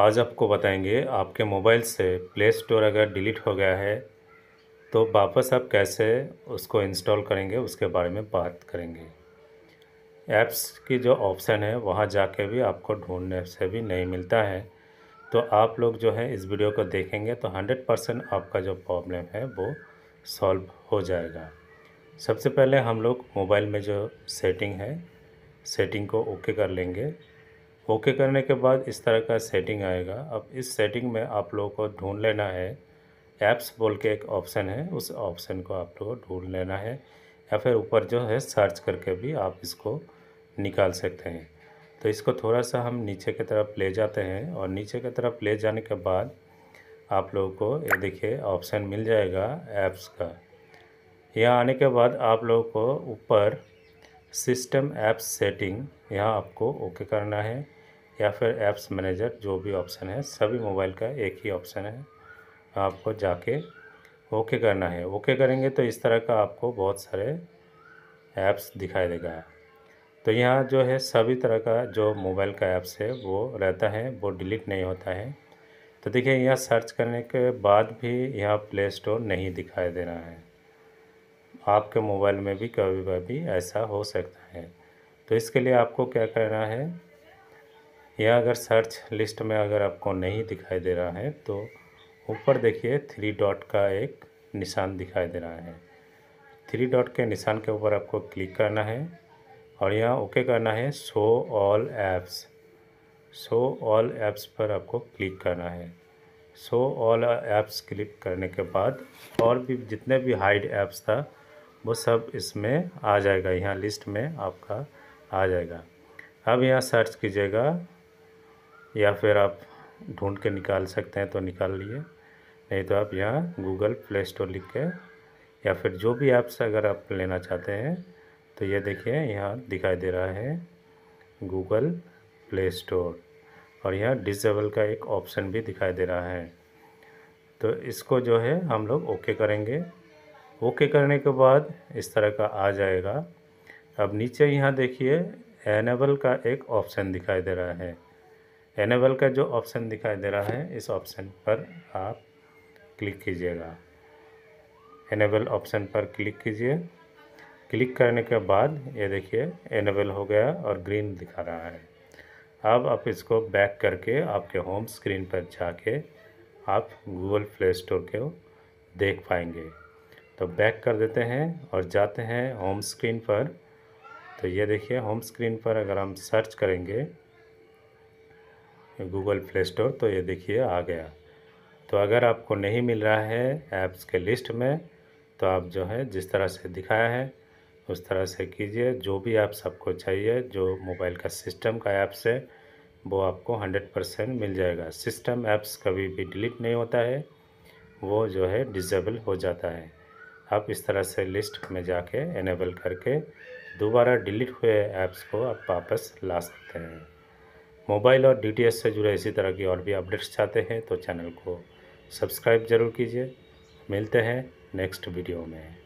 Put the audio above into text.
आज आपको बताएंगे आपके मोबाइल से प्ले स्टोर अगर डिलीट हो गया है तो वापस आप कैसे उसको इंस्टॉल करेंगे उसके बारे में बात करेंगे ऐप्स की जो ऑप्शन है वहाँ जाके भी आपको ढूंढने से भी नहीं मिलता है तो आप लोग जो है इस वीडियो को देखेंगे तो हंड्रेड परसेंट आपका जो प्रॉब्लम है वो सॉल्व हो जाएगा सबसे पहले हम लोग मोबाइल में जो सेटिंग है सेटिंग को ओके कर लेंगे ओके करने के बाद इस तरह का सेटिंग आएगा अब इस सेटिंग में आप लोगों को ढूंढ लेना है ऐप्स बोल के एक ऑप्शन है उस ऑप्शन को आप लोगों को ढूंढ लेना है या फिर ऊपर जो है सर्च करके भी आप इसको निकाल सकते हैं तो इसको थोड़ा सा हम नीचे की तरफ ले जाते हैं और नीचे की तरफ ले जाने के बाद आप लोगों को ये देखिए ऑप्शन मिल जाएगा ऐप्स का यहाँ आने के बाद आप लोगों को ऊपर सिस्टम ऐप्स सेटिंग यहाँ आपको ओके करना है या फिर ऐप्स मैनेजर जो भी ऑप्शन है सभी मोबाइल का एक ही ऑप्शन है आपको जाके ओके करना है ओके करेंगे तो इस तरह का आपको बहुत सारे ऐप्स दिखाई देगा तो यहाँ जो है सभी तरह का जो मोबाइल का ऐप्स है वो रहता है वो डिलीट नहीं होता है तो देखिए यहाँ सर्च करने के बाद भी यहाँ प्ले स्टोर नहीं दिखाई दे रहा है आपके मोबाइल में भी कभी कभी ऐसा हो सकता है तो इसके लिए आपको क्या करना है या अगर सर्च लिस्ट में अगर आपको नहीं दिखाई दे रहा है तो ऊपर देखिए थ्री डॉट का एक निशान दिखाई दे रहा है थ्री डॉट के निशान के ऊपर आपको क्लिक करना है और यहाँ ओके करना है show all apps show all apps पर आपको क्लिक करना है शो ऑल ऐप्स क्लिक करने के बाद और भी जितने भी हाइड ऐप्स था वो सब इसमें आ जाएगा यहाँ लिस्ट में आपका आ जाएगा अब यहाँ सर्च कीजिएगा या फिर आप ढूंढ के निकाल सकते हैं तो निकाल लिए नहीं तो आप यहाँ गूगल प्ले स्टोर लिख के या फिर जो भी ऐप्स अगर आप लेना चाहते हैं तो ये देखिए यहाँ दिखाई दे रहा है गूगल प्ले स्टोर और यहाँ डिसेबल का एक ऑप्शन भी दिखाई दे रहा है तो इसको जो है हम लोग ओके करेंगे ओके करने के बाद इस तरह का आ जाएगा अब नीचे यहाँ देखिए एनेबल का एक ऑप्शन दिखाई दे रहा है एनेबल का जो ऑप्शन दिखाई दे रहा है इस ऑप्शन पर आप क्लिक कीजिएगा एनेबल ऑप्शन पर क्लिक कीजिए क्लिक करने के बाद ये देखिए एनेबल हो गया और ग्रीन दिखा रहा है अब आप इसको बैक करके आपके होम स्क्रीन पर जाके आप गूगल प्ले स्टोर को देख पाएंगे तो बैक कर देते हैं और जाते हैं होम स्क्रीन पर तो ये देखिए होम स्क्रीन पर अगर हम सर्च करेंगे गूगल प्ले स्टोर तो ये देखिए आ गया तो अगर आपको नहीं मिल रहा है ऐप्स के लिस्ट में तो आप जो है जिस तरह से दिखाया है उस तरह से कीजिए जो भी ऐप्स आपको चाहिए जो मोबाइल का सिस्टम का ऐप्स है वो आपको हंड्रेड परसेंट मिल जाएगा सिस्टम ऐप्स कभी भी डिलीट नहीं होता है वो जो है डिजेबल हो जाता है आप इस तरह से लिस्ट में जाके इनेबल करके दोबारा डिलीट हुए ऐप्स को आप वापस ला सकते हैं मोबाइल और डी से जुड़े इसी तरह की और भी अपडेट्स चाहते हैं तो चैनल को सब्सक्राइब ज़रूर कीजिए मिलते हैं नेक्स्ट वीडियो में